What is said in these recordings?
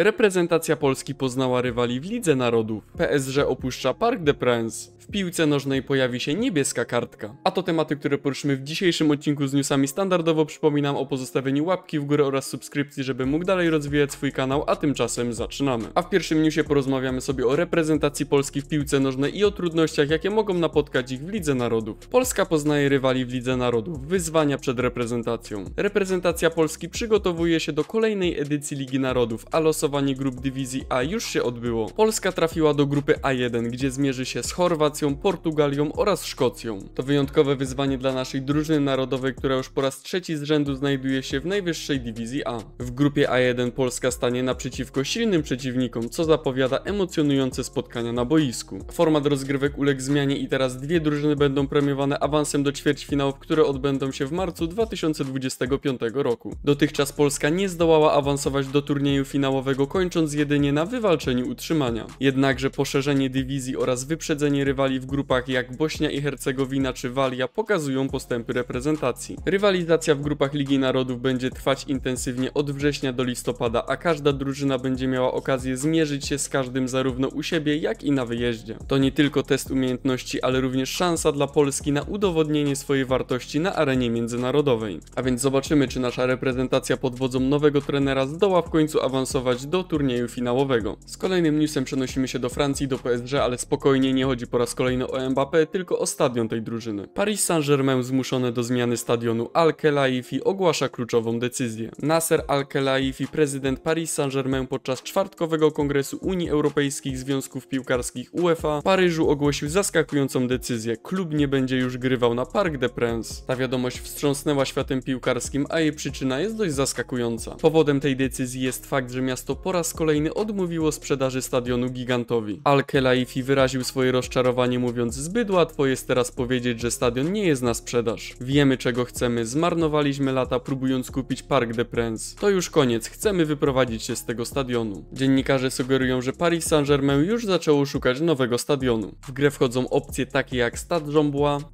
Reprezentacja Polski poznała rywali w Lidze Narodów. PSG opuszcza Parc de Prince. W piłce nożnej pojawi się niebieska kartka. A to tematy, które poruszymy w dzisiejszym odcinku z newsami standardowo. Przypominam o pozostawieniu łapki w górę oraz subskrypcji, żeby mógł dalej rozwijać swój kanał, a tymczasem zaczynamy. A w pierwszym newsie porozmawiamy sobie o reprezentacji Polski w piłce nożnej i o trudnościach, jakie mogą napotkać ich w Lidze Narodów. Polska poznaje rywali w Lidze Narodów, wyzwania przed reprezentacją. Reprezentacja Polski przygotowuje się do kolejnej edycji Ligi Narodów, a losowanie losowanie grup dywizji A już się odbyło. Polska trafiła do grupy A1, gdzie zmierzy się z Chorwacją, Portugalią oraz Szkocją. To wyjątkowe wyzwanie dla naszej drużyny narodowej, która już po raz trzeci z rzędu znajduje się w najwyższej dywizji A. W grupie A1 Polska stanie naprzeciwko silnym przeciwnikom, co zapowiada emocjonujące spotkania na boisku. Format rozgrywek uległ zmianie i teraz dwie drużyny będą premiowane awansem do ćwierćfinałów, które odbędą się w marcu 2025 roku. Dotychczas Polska nie zdołała awansować do turnieju finałowego kończąc jedynie na wywalczeniu utrzymania. Jednakże poszerzenie dywizji oraz wyprzedzenie rywali w grupach jak Bośnia i Hercegowina czy Walia pokazują postępy reprezentacji. Rywalizacja w grupach Ligi Narodów będzie trwać intensywnie od września do listopada, a każda drużyna będzie miała okazję zmierzyć się z każdym zarówno u siebie, jak i na wyjeździe. To nie tylko test umiejętności, ale również szansa dla Polski na udowodnienie swojej wartości na arenie międzynarodowej. A więc zobaczymy, czy nasza reprezentacja pod wodzą nowego trenera zdoła w końcu awansować awansować do turnieju finałowego. Z kolejnym newsem przenosimy się do Francji, do PSG, ale spokojnie, nie chodzi po raz kolejny o Mbappé, tylko o stadion tej drużyny. Paris Saint-Germain zmuszone do zmiany stadionu Al-Khelaifi ogłasza kluczową decyzję. Nasser Al-Khelaifi, prezydent Paris Saint-Germain podczas czwartkowego kongresu Unii Europejskich Związków Piłkarskich UEFA w Paryżu ogłosił zaskakującą decyzję. Klub nie będzie już grywał na Parc des Princes. Ta wiadomość wstrząsnęła światem piłkarskim, a jej przyczyna jest dość zaskakująca. Powodem tej decyzji jest fakt, że miasto miasto po raz kolejny odmówiło sprzedaży stadionu gigantowi. Al-Kelaifi wyraził swoje rozczarowanie mówiąc zbyt łatwo jest teraz powiedzieć, że stadion nie jest na sprzedaż. Wiemy czego chcemy, zmarnowaliśmy lata próbując kupić Park de Prince. To już koniec, chcemy wyprowadzić się z tego stadionu. Dziennikarze sugerują, że Paris Saint-Germain już zaczęło szukać nowego stadionu. W grę wchodzą opcje takie jak Stad Jombois,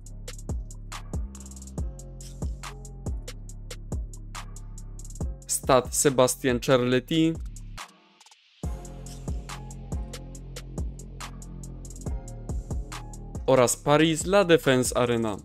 Stad Sebastian Charletti, oraz Paris La Défense Arena.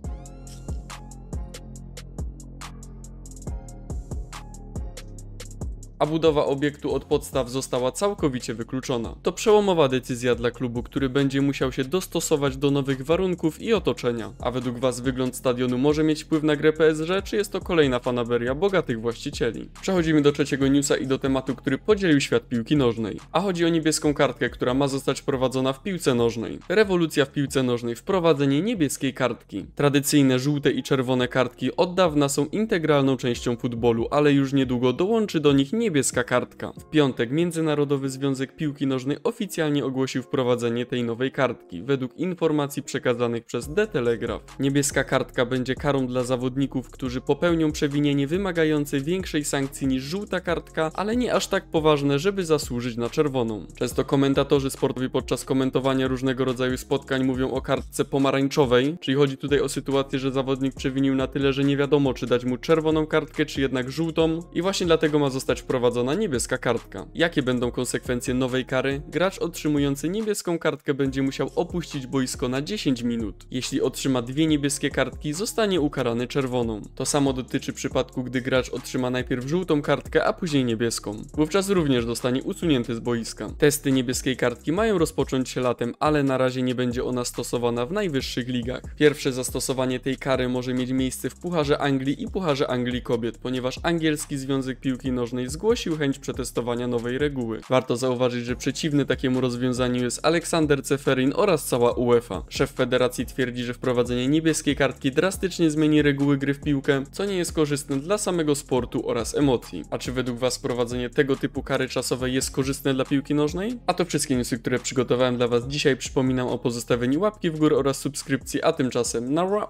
a budowa obiektu od podstaw została całkowicie wykluczona. To przełomowa decyzja dla klubu, który będzie musiał się dostosować do nowych warunków i otoczenia. A według Was wygląd stadionu może mieć wpływ na grę PSG, czy jest to kolejna fanaberia bogatych właścicieli? Przechodzimy do trzeciego newsa i do tematu, który podzielił świat piłki nożnej. A chodzi o niebieską kartkę, która ma zostać wprowadzona w piłce nożnej. Rewolucja w piłce nożnej, wprowadzenie niebieskiej kartki. Tradycyjne żółte i czerwone kartki od dawna są integralną częścią futbolu, ale już niedługo dołączy do nich nie niebieska kartka. W piątek Międzynarodowy Związek Piłki Nożnej oficjalnie ogłosił wprowadzenie tej nowej kartki, według informacji przekazanych przez The Telegraph. Niebieska kartka będzie karą dla zawodników, którzy popełnią przewinienie wymagające większej sankcji niż żółta kartka, ale nie aż tak poważne, żeby zasłużyć na czerwoną. Często komentatorzy sportowi podczas komentowania różnego rodzaju spotkań mówią o kartce pomarańczowej, czyli chodzi tutaj o sytuację, że zawodnik przewinił na tyle, że nie wiadomo czy dać mu czerwoną kartkę, czy jednak żółtą i właśnie dlatego ma zostać wprowadzony wprowadzona niebieska kartka. Jakie będą konsekwencje nowej kary? Gracz otrzymujący niebieską kartkę będzie musiał opuścić boisko na 10 minut. Jeśli otrzyma dwie niebieskie kartki, zostanie ukarany czerwoną. To samo dotyczy przypadku, gdy gracz otrzyma najpierw żółtą kartkę, a później niebieską. Wówczas również dostanie usunięty z boiska. Testy niebieskiej kartki mają rozpocząć się latem, ale na razie nie będzie ona stosowana w najwyższych ligach. Pierwsze zastosowanie tej kary może mieć miejsce w Pucharze Anglii i Pucharze Anglii Kobiet, ponieważ angielski Związek Piłki Nożnej zgłosił zgłosił chęć przetestowania nowej reguły. Warto zauważyć, że przeciwny takiemu rozwiązaniu jest Aleksander Ceferin oraz cała UEFA. Szef federacji twierdzi, że wprowadzenie niebieskiej kartki drastycznie zmieni reguły gry w piłkę, co nie jest korzystne dla samego sportu oraz emocji. A czy według Was wprowadzenie tego typu kary czasowej jest korzystne dla piłki nożnej? A to wszystkie newsy, które przygotowałem dla Was dzisiaj. Przypominam o pozostawieniu łapki w górę oraz subskrypcji, a tymczasem na